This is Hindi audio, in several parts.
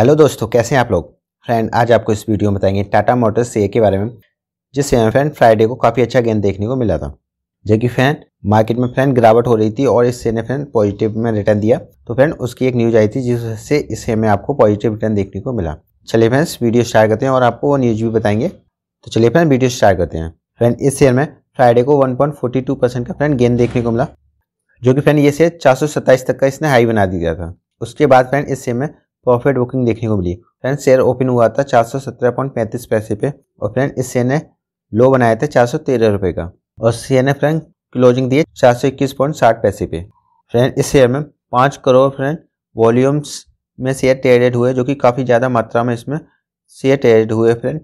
हेलो दोस्तों कैसे हैं आप लोग फ्रेंड आज आपको इस वीडियो में बताएंगे टाटा मोटर्स सी के बारे में जिससे हमें फ्रेंड फ्राइडे को काफ़ी अच्छा गेंद देखने को मिला था जबकि फैन मार्केट में फ्रेंड गिरावट हो रही थी और इससे ने फ्रेंड पॉजिटिव में रिटर्न दिया तो फ्रेंड उसकी एक न्यूज आई थी जिससे इससे हमें आपको पॉजिटिव रिटर्न देखने को मिला चलिए फ्रेंड्स वीडियो स्टार्ट करते हैं और आपको वो न्यूज़ भी बताएंगे तो चलिए फ्रेंड वीडियो स्टार्ट करते हैं फ्रेंड इस शेयर में फ्राइडे को 1.42 परसेंट का फ्रेंड गेंद देखने को मिला जो कि फ्रेंड ये शेयर चार तक का इसने हाई बना दिया था उसके बाद फ्रेंड इस शेयर में प्रॉफिट बुकिंग देखने को मिली फ्रेंड शेयर ओपन हुआ था चार पैसे पे और फ्रेंड इस शेयर ने लो बनाया था चार रुपए का और शेयर ने फ्रेंड क्लोजिंग दिए चार पैसे पे फ्रेंड इस शेयर में पाँच करोड़ फ्रेंड वॉल्यूम्स में शेयर ट्रेडेड हुए जो कि काफ़ी ज़्यादा मात्रा में इसमें शेयर ट्रेडेड हुए फ्रेंड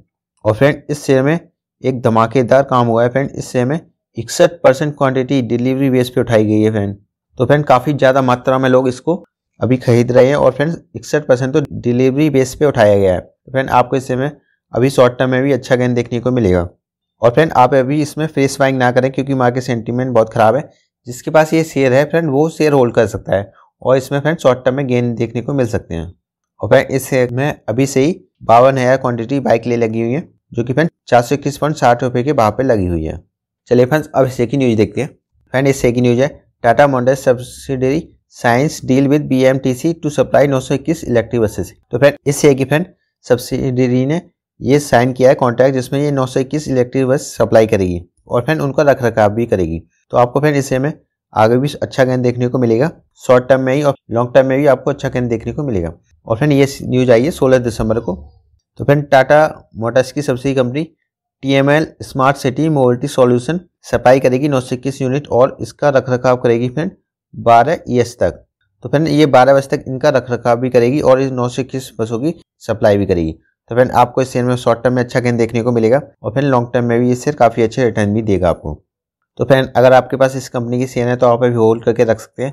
और फ्रेंड इस शेयर में एक धमाकेदार काम हुआ है फ्रेंड इस शेयर में इकसठ परसेंट क्वान्टिटी डिलीवरी बेस पे उठाई गई है फ्रेंड तो फ्रेंड काफ़ी ज़्यादा मात्रा में लोग इसको अभी खरीद रहे हैं और फ्रेंड्स इकसठ परसेंट तो डिलीवरी बेस पे उठाया गया है तो फ्रेंड आपको इससे में अभी शॉर्ट टर्म में भी अच्छा गेंद देखने को मिलेगा और फ्रेंड आप अभी इसमें फेस बाइंग ना करें क्योंकि मार्केट सेंटीमेंट बहुत ख़राब है जिसके पास ये शेयर है फ्रेंड वो शेयर होल्ड कर सकता है और इसमें फ्रेंड शॉर्ट टर्म में गेंद देखने को मिल सकते हैं और फ्रेंड इस शेयर में अभी से ही बावन हज़ार क्वान्टिटी बाइक ले लगी हुई है जो कि फ्रेंड चार सौ इक्कीस पॉइंट साठ रुपये के भाव पर लगी हुई है चलिए फ्रेंड्स अब इससे की न्यूज़ देखते हैं फ्रेंड इस की न्यूज़ है Tata motors subsidiary signs deal with BMTC to supply 921 electric buses तो फ्रेंड इससे है कि फ्रेंड सब्सिडरी ने ये साइन किया है कॉन्ट्रैक्ट जिसमें ये 921 इलेक्ट्रिक बस सप्लाई करेगी और फ्रेंड उनका रख रखाव भी करेगी तो आपको फ्रेंड इससे में आगे भी अच्छा गेंद देखने को मिलेगा शॉर्ट टर्म में ही और लॉन्ग टर्म में भी आपको अच्छा गेंद देखने को मिलेगा और फ्रेंड ये न्यूज आई है सोलह दिसंबर को तो फ्रेंड टाटा मोटर्स की subsidy company TML smart city mobility solution supply करेगी नौ यूनिट और इसका रख रखाव करेगी फ्रेंड बारह एस तक तो फ्रेंड ये बारह बजे तक इनका रख रखाव भी करेगी और इस नौ से इक्कीस बसों की सप्लाई भी करेगी तो फ्रेंड आपको इस शेयर में शॉर्ट टर्म में अच्छा गेन देखने को मिलेगा और फिर लॉन्ग टर्म में भी ये शेयर काफ़ी अच्छे रिटर्न भी देगा आपको तो फ्रेंड अगर आपके पास इस कंपनी की शेयर है तो आप अभी होल्ड करके रख सकते हैं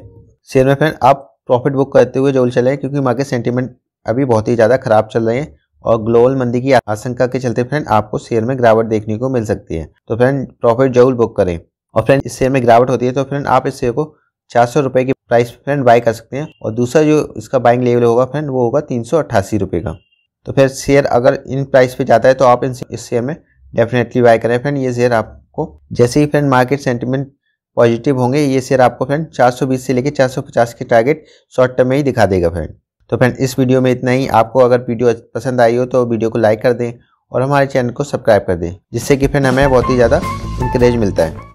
शेयर में फ्रेंड आप प्रॉफिट बुक करते हुए जोल चले क्योंकि मार्केट सेंटीमेंट अभी बहुत ही ज़्यादा खराब चल रहे हैं और ग्लोबल मंदी की आशंका के चलते फ्रेंड आपको शेयर में गिरावट देखने को मिल सकती है तो फ्रेंड प्रॉफिट जरूर बुक करें और फ्रेंड इस शेयर में गिरावट होती है तो फ्रेंड आप इस शेयर को चार सौ रुपये की प्राइस फ्रेंड बाई कर सकते हैं और दूसरा जो इसका बाइंग लेवल होगा फ्रेंड वो होगा तीन सौ अट्ठासी रुपये का तो फिर शेयर अगर इन प्राइस पे जाता है तो आप इन इस शेयर में डेफिनेटली बाय करें फ्रेंड ये शेयर आपको जैसे ही फ्रेंड मार्केट सेंटिमेंट पॉजिटिव होंगे ये शेयर आपको फ्रेंड बीस से लेकर पचास के टारगेट शॉर्ट टर्म में ही दिखा देगा फ्रेंड तो फ्रेंड इस वीडियो में इतना ही आपको अगर वीडियो पसंद आई हो तो वीडियो को लाइक कर दें और हमारे चैनल को सब्सक्राइब कर दें जिससे कि फ्रेंड हमें बहुत ही ज़्यादा इंकरेज मिलता है